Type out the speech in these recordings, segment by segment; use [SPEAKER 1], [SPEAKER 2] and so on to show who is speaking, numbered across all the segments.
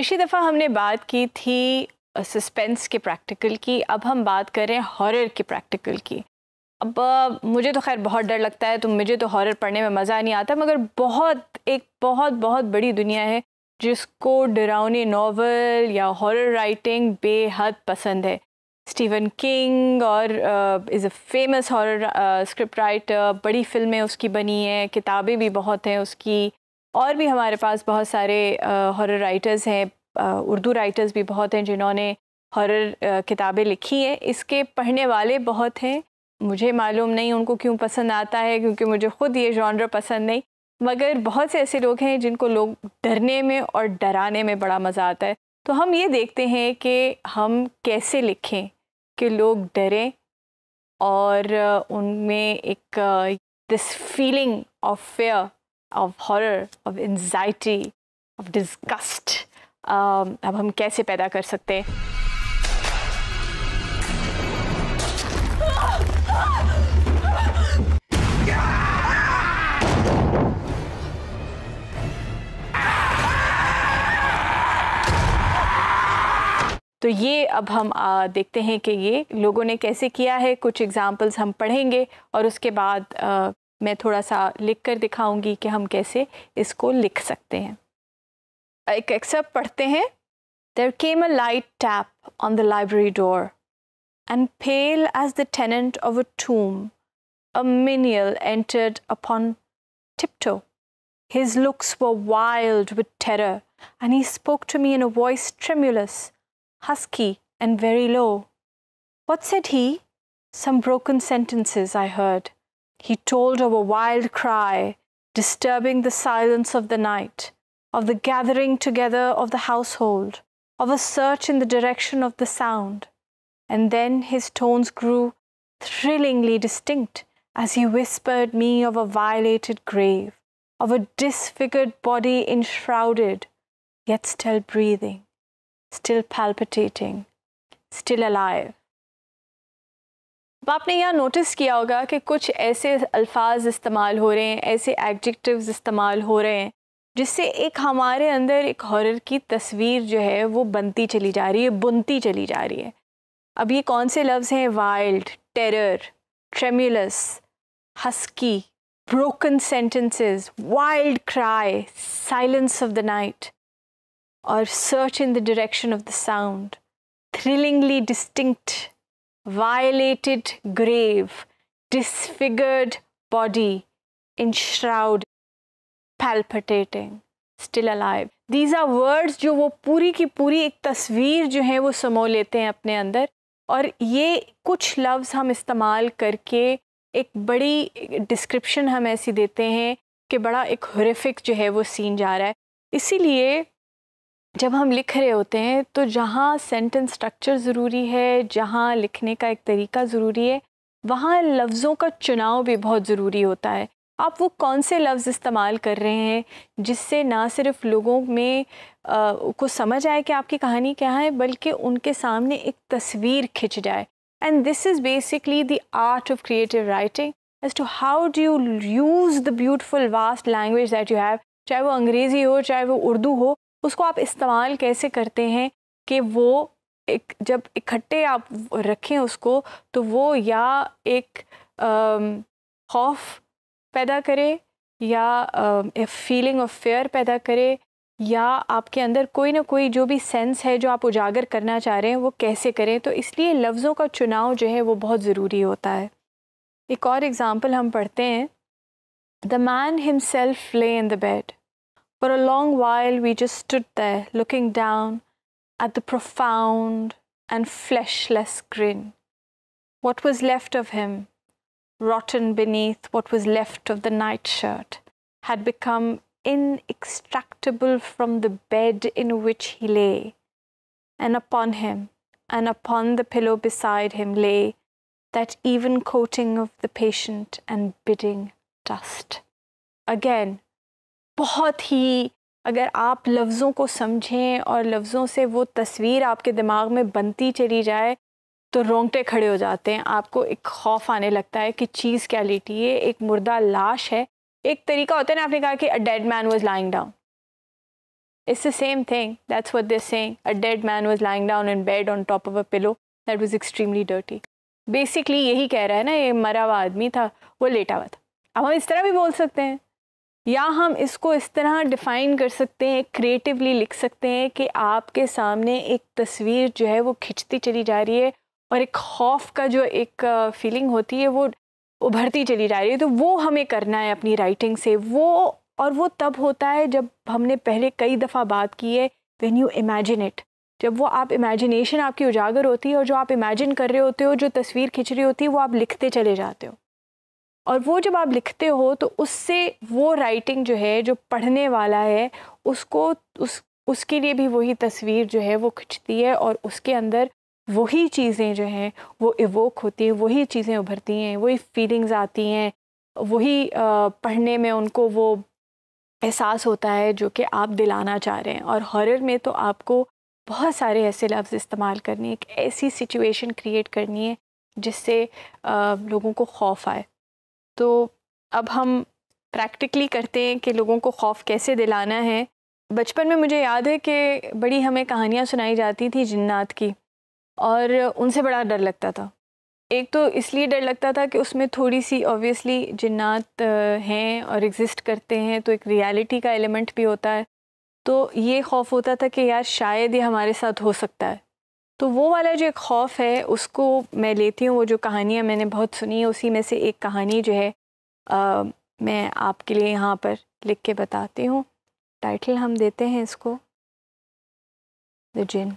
[SPEAKER 1] पिछली दफ़ा हमने बात की थी सस्पेंस के प्रैक्टिकल की अब हम बात करें हॉरर के प्रैक्टिकल की अब मुझे तो खैर बहुत डर लगता है तो मुझे तो हॉरर पढ़ने में मज़ा नहीं आता मगर बहुत एक बहुत बहुत बड़ी दुनिया है जिसको डरावने नावल या हॉरर राइटिंग बेहद पसंद है स्टीवन किंग और is a famous horror script writer बड़ी फिल्में उसकी बनी हैं किताबें भी बहुत हैं उसकी और भी हमारे पास बहुत सारे हॉरर राइटर्स हैं उर्दू राइटर्स भी बहुत हैं जिन्होंने हॉरर किताबें लिखी हैं इसके पढ़ने वाले बहुत हैं मुझे मालूम नहीं उनको क्यों पसंद आता है क्योंकि मुझे ख़ुद ये जॉनर पसंद नहीं मगर बहुत से ऐसे लोग हैं जिनको लोग डरने में और डराने में बड़ा मज़ा आता है तो हम ये देखते हैं कि हम कैसे लिखें कि लोग डरें और उनमें एक this feeling of fear of horror, of anxiety, of disgust um, अब हम कैसे पैदा कर सकते हैं तो ये अब हम आ, देखते हैं कि ये लोगों ने कैसे किया है कुछ एग्जांपल्स हम पढ़ेंगे और उसके बाद आ, मैं थोड़ा सा लिख कर दिखाऊंगी कि हम कैसे इसको लिख सकते हैं एक एक्सेप्ट पढ़ते हैं there came a light tap on the library door and fell as the tenant of a tomb a menial entered upon tiptoe. His looks were wild with terror, and he spoke to me in a voice tremulous, husky, and very low. What said he? Some broken sentences I heard. He told of a wild cry, disturbing the silence of the night, of the gathering together of the household, of a search in the direction of the sound. And then his tones grew thrillingly distinct as he whispered me of a violated grave, of a disfigured body enshrouded, yet still breathing, still palpitating, still alive. आपने यहाँ notice किया होगा कि कुछ ऐसे अल्फाज इस्तेमाल हो रहे हैं ऐसे एडजेक्टिव्स इस्तेमाल हो रहे हैं जिससे एक हमारे अंदर एक हॉरर की तस्वीर जो है वो बनती चली जा रही है बुनती चली जा रही है अब ये कौन से लफ्ज़ हैं wild terror tremulous husky broken sentences wild cry silence of the night और search in the direction of the sound thrillingly distinct violated grave, disfigured body, enshrouded, palpitating, still alive. These are words जो वो पूरी की पूरी एक तस्वीर जो है वो समो लेते हैं अपने अंदर और ये कुछ लफ्ज़ हम इस्तेमाल करके एक बड़ी डिस्क्रिप्शन हम ऐसी देते हैं कि बड़ा एक हरिफिक जो है वो सीन जा रहा है इसीलिए जब हम लिख रहे होते हैं तो जहाँ सेंटेंस स्ट्रक्चर ज़रूरी है जहाँ लिखने का एक तरीका ज़रूरी है वहाँ लफ्ज़ों का चुनाव भी बहुत ज़रूरी होता है आप वो कौन से लफ्ज़ इस्तेमाल कर रहे हैं जिससे ना सिर्फ लोगों में आ, को समझ आए कि आपकी कहानी क्या है बल्कि उनके सामने एक तस्वीर खिंच जाए and this is basically the art of creative writing as to how do you use the beautiful vast language that you have चाहे वो अंग्रेज़ी हो चाहे वो उर्दू हो उसको आप इस्तेमाल कैसे करते हैं कि वो एक जब इकट्ठे आप रखें उसको तो वो या एक खौफ पैदा करे या फीलिंग ऑफ फेयर पैदा करे या आपके अंदर कोई ना कोई जो भी सेंस है जो आप उजागर करना चाह रहे हैं वो कैसे करें तो इसलिए लफ्ज़ों का चुनाव जो है वो बहुत ज़रूरी होता है एक और एग्ज़ाम्पल हम पढ़ते हैं the man himself lay in the bed For a long while, we just stood there looking down at the profound and fleshless grin. What was left of him, rotten beneath what was left of the nightshirt, had become inextractable from the bed in which he lay. And upon him, and upon the pillow beside him, lay that even coating of the patient and bidding dust. Again, बहुत ही अगर आप लफ्ज़ों को समझें और लफ्ज़ों से वो तस्वीर आपके दिमाग में बनती चली जाए तो रोंगटे खड़े हो जाते हैं आपको एक खौफ आने लगता है कि चीज़ क्या लेटी है एक मुर्दा लाश है एक तरीका होता है ना आपने कहा कि a dead man was lying down it's the same thing that's what this saying a dead man was lying down in bed on top of a pillow that was extremely dirty basically यही कह रहा है ना ये मरा हुआ आदमी था वो लेटा हुआ था अब हम इस तरह भी बोल सकते हैं या हम इसको इस तरह डिफ़ाइन कर सकते हैं क्रिएटिवली लिख सकते हैं कि आपके सामने एक तस्वीर जो है वो खिंचती चली जा रही है और एक खौफ का जो एक फीलिंग होती है वो उभरती चली जा रही है तो वो हमें करना है अपनी राइटिंग से वो और वो तब होता है जब हमने पहले कई दफ़ा बात की है वेन यू इमेजिन इट जब वो आप इमेजिनेशन आपकी उजागर होती है और जो आप इमेजिन कर रहे होते हो जो तस्वीर खिंच रही होती है वो आप लिखते चले जाते हो और वो जब आप लिखते हो तो उससे वो राइटिंग जो है जो पढ़ने वाला है उसको उस उसके लिए भी वही तस्वीर जो है वो खिंचती है और उसके अंदर वही चीज़ें जो हैं वो इवोक होती हैं वही चीज़ें उभरती हैं वही फीलिंग्स आती हैं वही पढ़ने में उनको वो एहसास होता है जो कि आप दिलाना चाह रहे हैं और हॉरर में तो आपको बहुत सारे ऐसे लफ्ज़ इस्तेमाल करनी है एक ऐसी सिचुएशन क्रिएट करनी है जिससे लोगों को खौफ आए तो अब हम प्रैक्टिकली करते हैं कि लोगों को खौफ कैसे दिलाना है बचपन में मुझे याद है कि बड़ी हमें कहानियाँ सुनाई जाती थी जिन्नात की और उनसे बड़ा डर लगता था एक तो इसलिए डर लगता था कि उसमें थोड़ी सी ऑब्वियसली जिन्नात हैं और एग्ज़िस्ट करते हैं तो एक रियलिटी का एलिमेंट भी होता है तो ये खौफ होता था कि यार शायद ये हमारे साथ हो सकता है तो वो वाला जो एक खौफ है उसको मैं लेती हूँ वो जो कहानियाँ मैंने बहुत सुनी है उसी में से एक कहानी जो है आ, मैं आपके लिए यहाँ पर लिख के बताती हूँ टाइटल हम देते हैं इसको
[SPEAKER 2] द जिन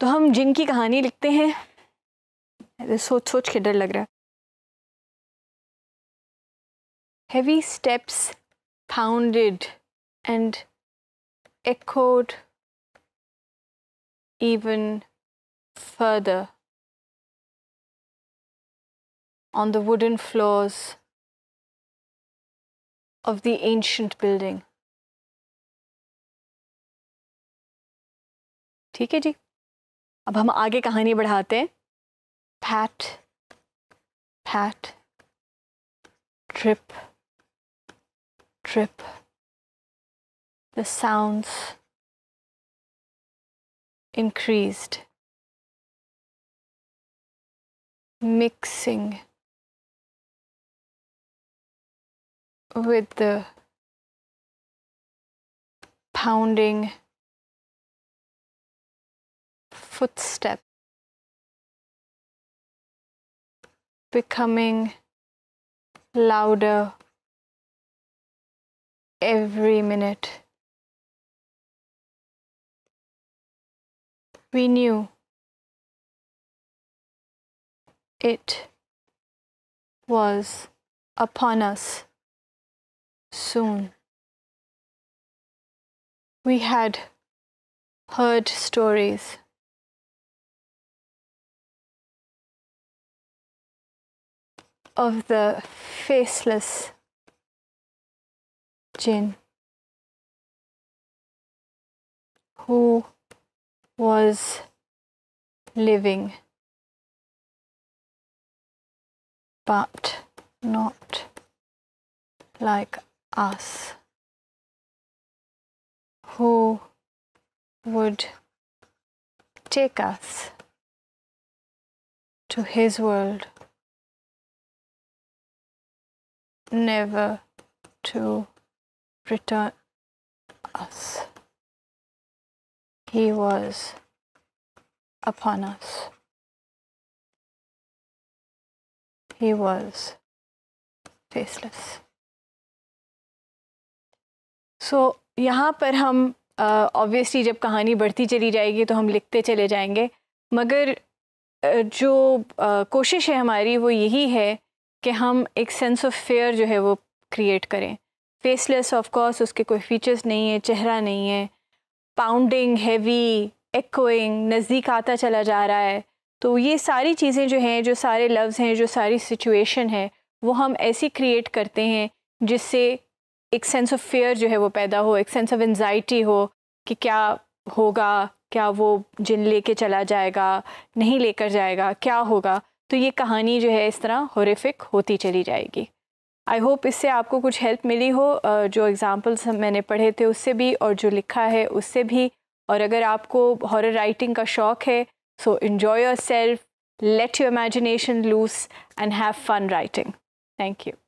[SPEAKER 2] तो हम जिन की कहानी लिखते हैं सोच सोच के डर लग रहा है heavy steps founded and echoed even further on the wooden floors of the ancient building. ठीक है जी अब हम आगे कहानी बढ़ाते हैं pat pat trip trip the sounds increased, mixing with the pounding footstep becoming louder every minute. we knew it was upon us soon. We had heard stories. Of the faceless jinn who was living, but not like us, who would take us to his world, never to return us. He was upon us. He
[SPEAKER 1] was faceless. So, यहाँ पर हम obviously uh, जब कहानी बढ़ती चली जाएगी तो हम लिखते चले जाएंगे मगर uh, जो uh, कोशिश है हमारी वो यही है कि हम एक सेंस ऑफ फेयर जो है वो क्रिएट करें फेसलेस ऑफ कोर्स उसके कोई फीचर्स नहीं है चेहरा नहीं है पाउंडिंग हैवी एकोइंग नज़दीक आता चला जा रहा है तो ये सारी चीज़ें जो हैं जो सारे लफ्ज़ हैं जो सारी सिचुएशन है वो हम ऐसी क्रिएट करते हैं जिससे एक सेंस ऑफ फेयर जो है वो पैदा हो एक सेंस ऑफ एनजाइटी हो कि क्या होगा क्या वो जिन लेके चला जाएगा नहीं लेकर जाएगा क्या होगा तो ये कहानी जो है इस तरह हॉरिफिक होती चली जाएगी आई होप इससे आपको कुछ हेल्प मिली हो जो एग्ज़ाम्पल्स मैंने पढ़े थे उससे भी और जो लिखा है उससे भी और अगर आपको हॉरर राइटिंग का शौक़ है so enjoy yourself let your imagination loose and have fun writing thank you